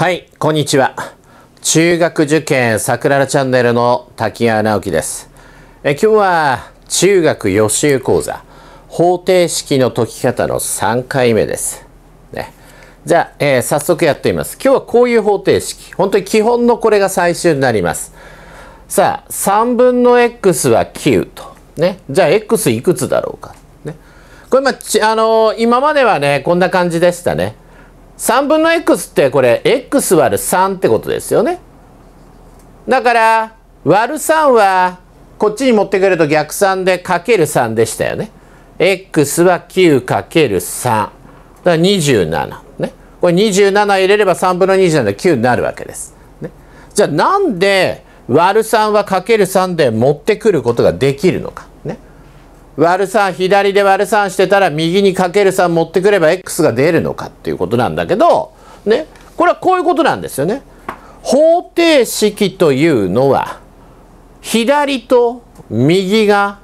はい、こんにちは。中学受験さくららチャンネルの滝川直樹です。え今日は中学予習講座方程式の解き方の3回目です。ね、じゃあ、えー、早速やってみます。今日はこういう方程式。本当に基本のこれが最終になります。さあ、3分の x は9と。ね。じゃあ、x いくつだろうか。ね。これ、まあ、あのー、今まではね、こんな感じでしたね。3分の x ってこれ x 割る3ってことですよね。だから割る3はこっちに持ってくると逆算でかける3でしたよね。x は9る3だから27ね。これ27入れれば3分の27で9になるわけです。ね、じゃあなんで割る3はかける3で持ってくることができるのか。割る3左で割る3してたら右にかける3持ってくれば x が出るのかっていうことなんだけどねこれはこういうことなんですよね。方程式というのは左と右が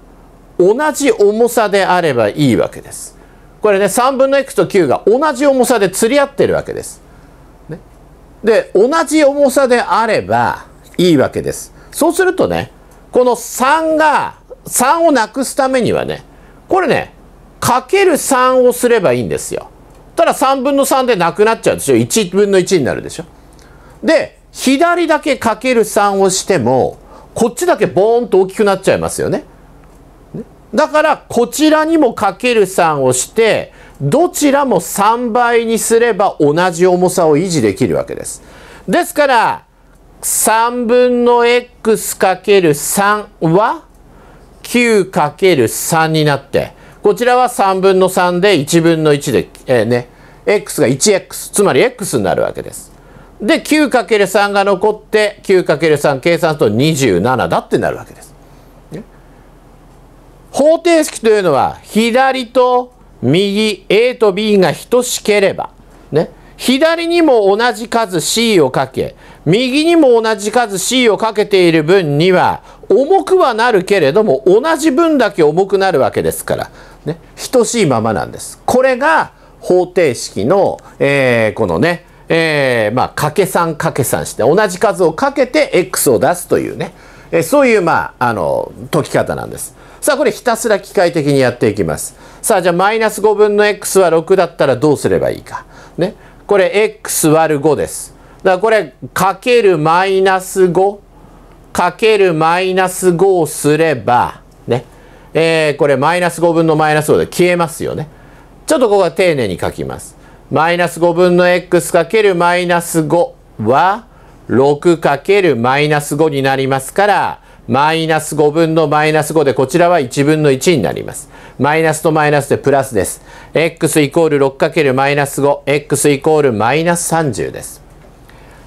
同じ重さであればいいわけです。これね3分の x と9が同じ重さで釣り合ってるわけです。ね、で同じ重さであればいいわけです。そうするとねこの3が3をなくすためにはね、これね、かける3をすればいいんですよ。ただ3分の3でなくなっちゃうでしょ。1分の1になるでしょ。で、左だけかける3をしても、こっちだけボーンと大きくなっちゃいますよね。だからこちらにもかける3をしてどちらも3倍にすれば同じ重さを維持できるわけです。ですから3分の x かける3は 9×3 になって、こちらは3分の3で1分の1で、えー、ね、x が 1x、つまり x になるわけです。で、9×3 が残って、9×3 計算すると27だってなるわけです。方程式というのは、左と右、A と B が等しければ、ね、左にも同じ数 C をかけ、右にも同じ数 C をかけている分には、重くはなるけれども同じ分だけ重くなるわけですから、ね、等しいままなんです。これが方程式の、えー、このね、えー、まあ、掛け算掛け算して同じ数をかけて x を出すというね、えー、そういう、まあ、あの解き方なんです。さあこれひたすら機械的にやっていきます。さあじゃあマイナス5分の x は6だったらどうすればいいか。ね、これ x 割る5です。だからこれかけるマイナス5かけるマイナス5をすれば、ね、えー、これマイナス5分のマイナス5で消えますよね。ちょっとここは丁寧に書きます。マイナス5分の x かけるマイナス5は、6かけるマイナス5になりますから、マイナス5分のマイナス5で、こちらは1分の1になります。マイナスとマイナスでプラスです。x イコール6かけるマイナス 5x イコールマイナス30です。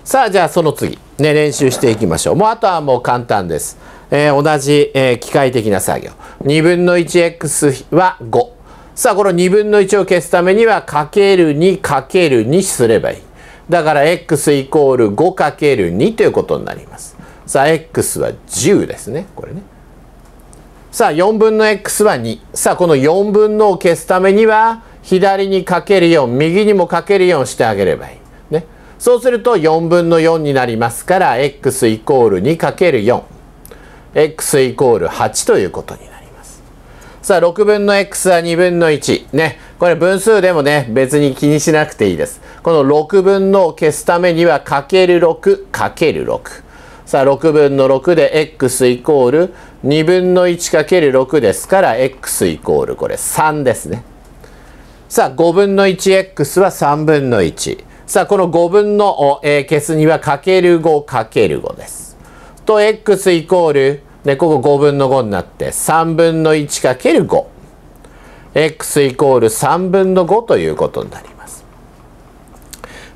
さあじゃあその次、ね、練習していきましょうもうあとはもう簡単です、えー、同じ、えー、機械的な作業2分の 1x は5さあこの2分の1を消すためにはかける2かける2すればいいだから x イコール5る2ということになりますさあ x は10ですねこれねさあ4分の x は2さあこの4分のを消すためには左にかける4右にもかける4してあげればいいそうすると4分の4になりますから x イコール 2×4 x イコール8ということになりますさあ6分の x は2分の1ねこれ分数でもね別に気にしなくていいですこの6分のを消すためには ×6×6 さあ6分の6で x イコール2分の 1×6 ですから x イコールこれ3ですねさあ5分の 1x は3分の1さあ、この5分の、えー、消すにはかける5かける5です。と、x イコール、ね、ここ5分の5になって、3分の1かける5。x イコール3分の5ということになります。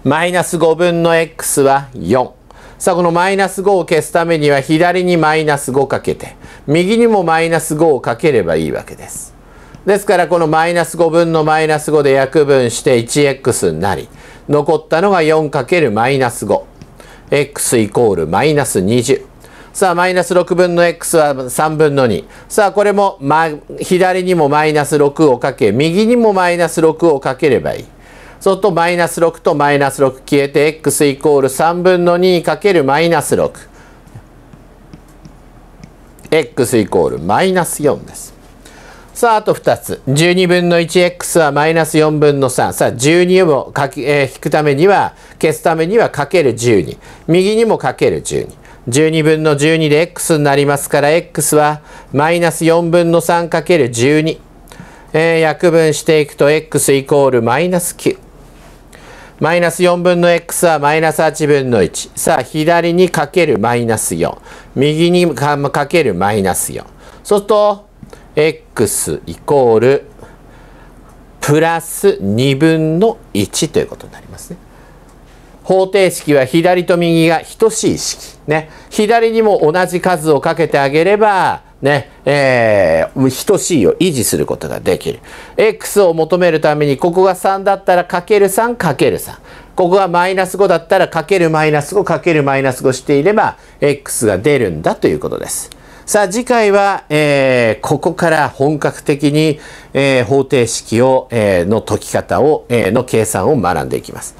マイナス5分の x は4。さあ、このマイナス5を消すためには、左にマイナス5かけて、右にもマイナス5をかければいいわけです。ですから、このマイナス5分のマイナス5で約分して 1x になり、残ったのが 4× マイナス 5x イコールマイナス20さあ、マイナス6分の x は3分の2。さあ、これも、ま、左にもマイナス6をかけ、右にもマイナス6をかければいい。そうと、マイナス6とマイナス6消えて、x イコール3分の2かけるマイナス6。x イコールマイナス4です。さあ、あと2つ。12分の 1x はマイナス4分の3。さあ、12をかえー、引くためには、消すためにはかける12。右にもかける12。12分の12で x になりますから、x はマイナス4分の3かける12。えー、約分していくと、x イコールマイナス9。マイナス4分の x はマイナス8分の1。さあ、左にかけるマイナス4。右にかけるマイナス4。そうすると、x イコールプラス2分の1ということになりますね。方程式は左と右が等しい式。ね。左にも同じ数をかけてあげれば、ね、えー、等しいを維持することができる。x を求めるために、ここが3だったらかける3かける3。ここがマイナス5だったらかけるマイナス5かけるマイナス5していれば、x が出るんだということです。さあ次回は、えー、ここから本格的に、えー、方程式を、えー、の解き方を、えー、の計算を学んでいきます。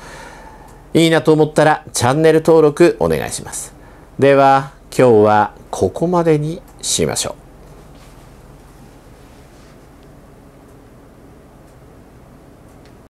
いいなと思ったらチャンネル登録お願いします。では今日はここまでにしましょう。